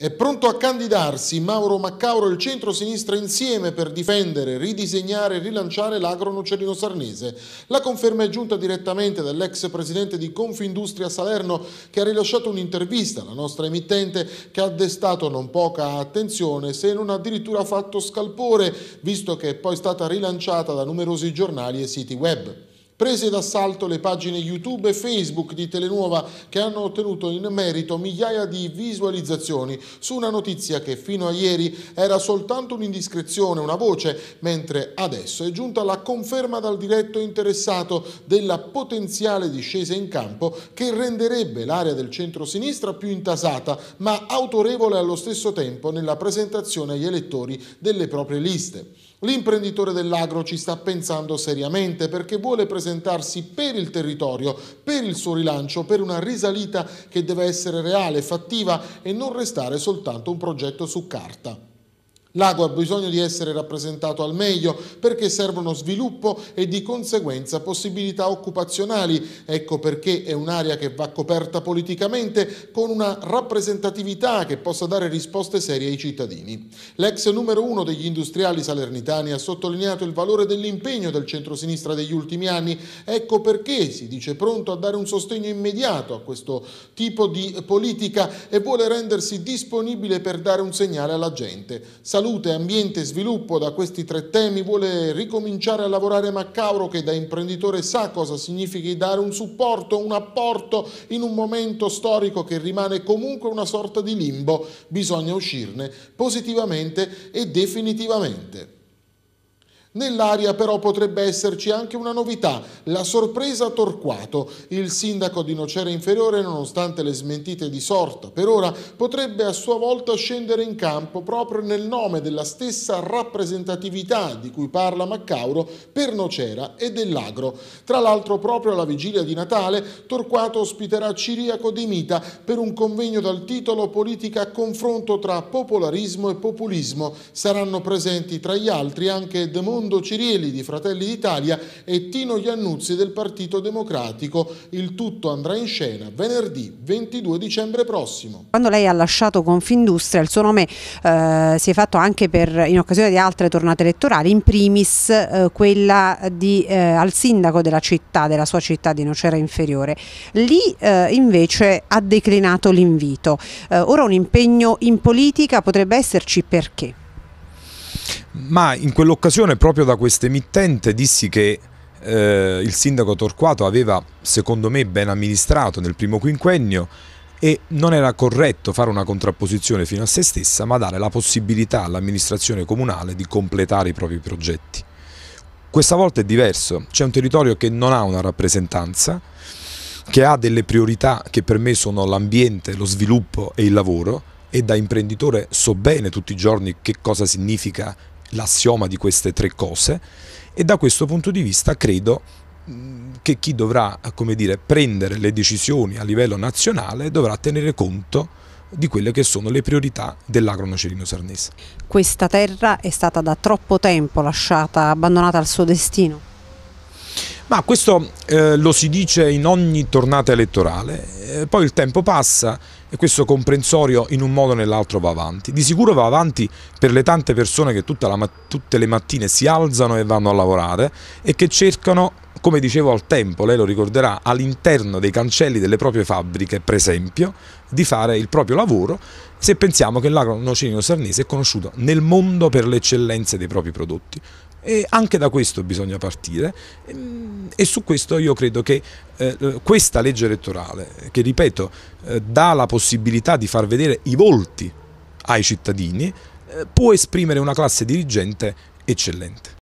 È pronto a candidarsi Mauro Maccauro e il centro-sinistra insieme per difendere, ridisegnare e rilanciare l'agro nocerino sarnese. La conferma è giunta direttamente dall'ex presidente di Confindustria Salerno che ha rilasciato un'intervista alla nostra emittente che ha destato non poca attenzione se non addirittura fatto scalpore visto che è poi stata rilanciata da numerosi giornali e siti web prese d'assalto le pagine YouTube e Facebook di Telenuova che hanno ottenuto in merito migliaia di visualizzazioni su una notizia che fino a ieri era soltanto un'indiscrezione, una voce, mentre adesso è giunta la conferma dal diretto interessato della potenziale discesa in campo che renderebbe l'area del centro-sinistra più intasata ma autorevole allo stesso tempo nella presentazione agli elettori delle proprie liste. L'imprenditore dell'agro ci sta pensando seriamente perché vuole presentare presentarsi per il territorio, per il suo rilancio, per una risalita che deve essere reale, fattiva e non restare soltanto un progetto su carta. Lago ha bisogno di essere rappresentato al meglio perché servono sviluppo e di conseguenza possibilità occupazionali. Ecco perché è un'area che va coperta politicamente con una rappresentatività che possa dare risposte serie ai cittadini. L'ex numero uno degli industriali salernitani ha sottolineato il valore dell'impegno del centrosinistra degli ultimi anni. Ecco perché si dice pronto a dare un sostegno immediato a questo tipo di politica e vuole rendersi disponibile per dare un segnale alla gente. Salute salute, ambiente e sviluppo, da questi tre temi vuole ricominciare a lavorare Maccauro che da imprenditore sa cosa significhi dare un supporto, un apporto in un momento storico che rimane comunque una sorta di limbo. Bisogna uscirne positivamente e definitivamente. Nell'aria però potrebbe esserci anche una novità, la sorpresa Torquato. Il sindaco di Nocera Inferiore, nonostante le smentite di sorta, per ora potrebbe a sua volta scendere in campo proprio nel nome della stessa rappresentatività di cui parla Maccauro per Nocera e dell'agro. Tra l'altro proprio alla vigilia di Natale Torquato ospiterà Ciriaco di Mita per un convegno dal titolo Politica a confronto tra popolarismo e populismo. Saranno presenti tra gli altri anche Demone Raimondo Cirieli di Fratelli d'Italia e Tino Iannuzzi del Partito Democratico. Il tutto andrà in scena venerdì 22 dicembre prossimo. Quando lei ha lasciato Confindustria il suo nome eh, si è fatto anche per, in occasione di altre tornate elettorali, in primis eh, quella di, eh, al sindaco della città, della sua città di Nocera Inferiore. Lì eh, invece ha declinato l'invito. Eh, ora un impegno in politica potrebbe esserci perché? ma in quell'occasione proprio da questa emittente dissi che eh, il sindaco Torquato aveva, secondo me, ben amministrato nel primo quinquennio e non era corretto fare una contrapposizione fino a se stessa, ma dare la possibilità all'amministrazione comunale di completare i propri progetti. Questa volta è diverso, c'è un territorio che non ha una rappresentanza, che ha delle priorità che per me sono l'ambiente, lo sviluppo e il lavoro e da imprenditore so bene tutti i giorni che cosa significa l'assioma di queste tre cose e da questo punto di vista credo che chi dovrà dire, prendere le decisioni a livello nazionale dovrà tenere conto di quelle che sono le priorità dell'agro nocerino sarnese. Questa terra è stata da troppo tempo lasciata, abbandonata al suo destino? Ma questo eh, lo si dice in ogni tornata elettorale, eh, poi il tempo passa e questo comprensorio in un modo o nell'altro va avanti. Di sicuro va avanti per le tante persone che la, tutte le mattine si alzano e vanno a lavorare e che cercano come dicevo al tempo, lei lo ricorderà, all'interno dei cancelli delle proprie fabbriche, per esempio, di fare il proprio lavoro, se pensiamo che l'agro nocerino sarnese è conosciuto nel mondo per le eccellenze dei propri prodotti e anche da questo bisogna partire ehm, e su questo io credo che eh, questa legge elettorale, che ripeto eh, dà la possibilità di far vedere i volti ai cittadini, eh, può esprimere una classe dirigente eccellente.